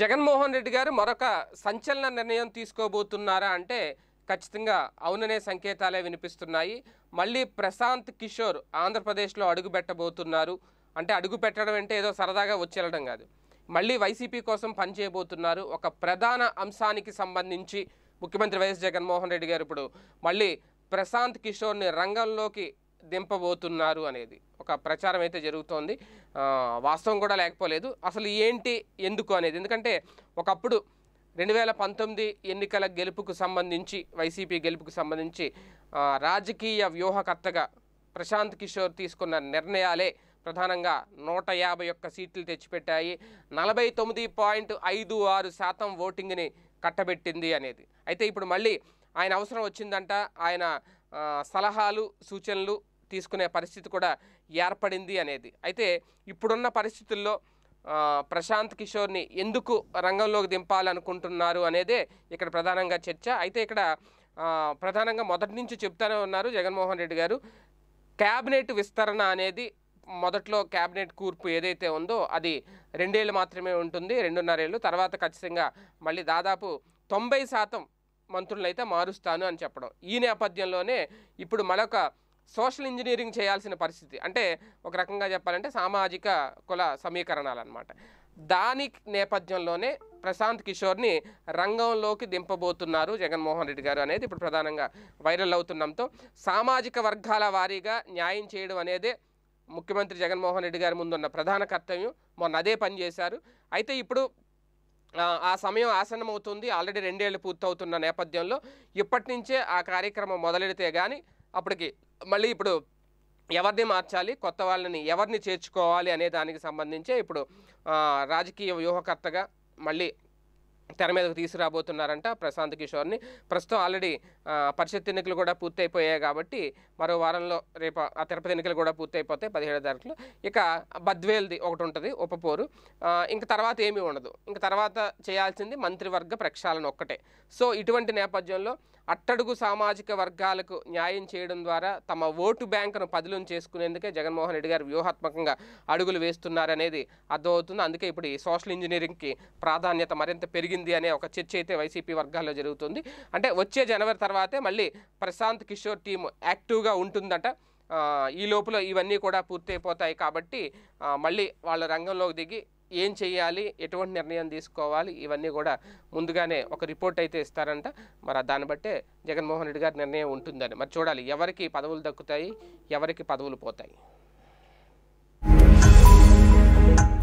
జగన్మోహన్ రెడ్డి గారు మరొక సంచలన నిర్ణయం తీసుకోబోతున్నారా అంటే ఖచ్చితంగా అవుననే సంకేతాలే వినిపిస్తున్నాయి మళ్ళీ ప్రశాంత్ కిషోర్ ఆంధ్రప్రదేశ్లో అడుగు పెట్టబోతున్నారు అంటే అడుగు పెట్టడం అంటే ఏదో సరదాగా వచ్చేళ్ళడం కాదు మళ్ళీ వైసీపీ కోసం పనిచేయబోతున్నారు ఒక ప్రధాన అంశానికి సంబంధించి ముఖ్యమంత్రి వైఎస్ జగన్మోహన్ రెడ్డి గారు ఇప్పుడు మళ్ళీ ప్రశాంత్ కిషోర్ని రంగంలోకి దింపబోతున్నారు అనేది ఒక ప్రచారం అయితే జరుగుతోంది వాస్తవం కూడా లేకపోలేదు అసలు ఏంటి ఎందుకు అనేది ఎందుకంటే ఒకప్పుడు రెండు వేల పంతొమ్మిది ఎన్నికల గెలుపుకు సంబంధించి వైసీపీ గెలుపుకు సంబంధించి రాజకీయ వ్యూహకర్తగా ప్రశాంత్ కిషోర్ తీసుకున్న నిర్ణయాలే ప్రధానంగా నూట యాభై ఒక్క సీట్లు తెచ్చిపెట్టాయి నలభై తొమ్మిది పాయింట్ ఐదు ఆరు శాతం ఓటింగ్ని కట్టబెట్టింది అనేది అయితే ఇప్పుడు మళ్ళీ ఆయన అవసరం వచ్చిందంట ఆయన సలహాలు సూచనలు తీసుకునే పరిస్థితి కూడా ఏర్పడింది అనేది అయితే ఇప్పుడున్న పరిస్థితుల్లో ప్రశాంత్ కిషోర్ని ఎందుకు రంగంలోకి దింపాలనుకుంటున్నారు అనేదే ఇక్కడ ప్రధానంగా చర్చ అయితే ఇక్కడ ప్రధానంగా మొదటి నుంచి చెప్తానే ఉన్నారు జగన్మోహన్ రెడ్డి గారు క్యాబినెట్ విస్తరణ అనేది మొదట్లో క్యాబినెట్ కూర్పు ఏదైతే ఉందో అది రెండేళ్ళు మాత్రమే ఉంటుంది రెండున్నరేళ్ళు తర్వాత ఖచ్చితంగా మళ్ళీ దాదాపు తొంభై శాతం మంత్రులైతే మారుస్తాను అని చెప్పడం ఈ నేపథ్యంలోనే ఇప్పుడు మరొక సోషల్ ఇంజనీరింగ్ చేయాల్సిన పరిస్థితి అంటే ఒక రకంగా చెప్పాలంటే సామాజిక కుల సమీకరణాలు అనమాట దాని నేపథ్యంలోనే ప్రశాంత్ కిషోర్ని రంగంలోకి దింపబోతున్నారు జగన్మోహన్ రెడ్డి గారు అనేది ఇప్పుడు ప్రధానంగా వైరల్ అవుతుండంతో సామాజిక వర్గాల వారీగా న్యాయం చేయడం అనేది ముఖ్యమంత్రి జగన్మోహన్ రెడ్డి గారి ముందున్న ప్రధాన కర్తవ్యం మొన్న అదే పనిచేశారు అయితే ఇప్పుడు ఆ సమయం ఆసన్నమవుతుంది ఆల్రెడీ రెండేళ్లు పూర్తవుతున్న నేపథ్యంలో ఇప్పటి నుంచే ఆ కార్యక్రమం మొదలెడితే కానీ అప్పటికి మళ్ళీ ఇప్పుడు ఎవరిని మార్చాలి కొత్త వాళ్ళని ఎవరిని చేర్చుకోవాలి అనే దానికి సంబంధించే ఇప్పుడు రాజకీయ వ్యూహకర్తగా మళ్ళీ తెర మీదకు తీసుకురాబోతున్నారంట ప్రశాంత్ కిషోర్ని ప్రస్తుతం ఆల్రెడీ పరిషత్ ఎన్నికలు కూడా పూర్తయిపోయాయి కాబట్టి మరో వారంలో రేపు ఆ తిరుపతి ఎన్నికలు కూడా పూర్తయిపోతాయి పదిహేడు తారీఖులో ఇక బద్వేల్ది ఒకటి ఉంటుంది ఉపపోరు ఇంక తర్వాత ఏమీ ఉండదు ఇంక తర్వాత చేయాల్సింది మంత్రివర్గ ప్రక్షాళన ఒక్కటే సో ఇటువంటి నేపథ్యంలో అట్టడుగు సామాజిక వర్గాలకు న్యాయం చేయడం ద్వారా తమ ఓటు బ్యాంకును పదిలం చేసుకునేందుకే జగన్మోహన్ రెడ్డి గారు వ్యూహాత్మకంగా అడుగులు వేస్తున్నారనేది అర్థమవుతుంది అందుకే ఇప్పుడు ఈ సోషల్ ఇంజనీరింగ్కి ప్రాధాన్యత మరింత పెరిగి జరిగింది అనే ఒక చర్చ అయితే వైసీపీ వర్గాల్లో జరుగుతుంది అంటే వచ్చే జనవరి తర్వాతే మళ్ళీ ప్రశాంత్ కిషోర్ టీం యాక్టివ్గా ఉంటుందట ఈ లోపల ఇవన్నీ కూడా పూర్తయిపోతాయి కాబట్టి మళ్ళీ వాళ్ళ రంగంలోకి దిగి ఏం చేయాలి ఎటువంటి నిర్ణయం తీసుకోవాలి ఇవన్నీ కూడా ముందుగానే ఒక రిపోర్ట్ అయితే ఇస్తారంట మరి దాన్ని బట్టే జగన్మోహన్ రెడ్డి గారి నిర్ణయం ఉంటుందని మరి చూడాలి ఎవరికి పదవులు దక్కుతాయి ఎవరికి పదవులు పోతాయి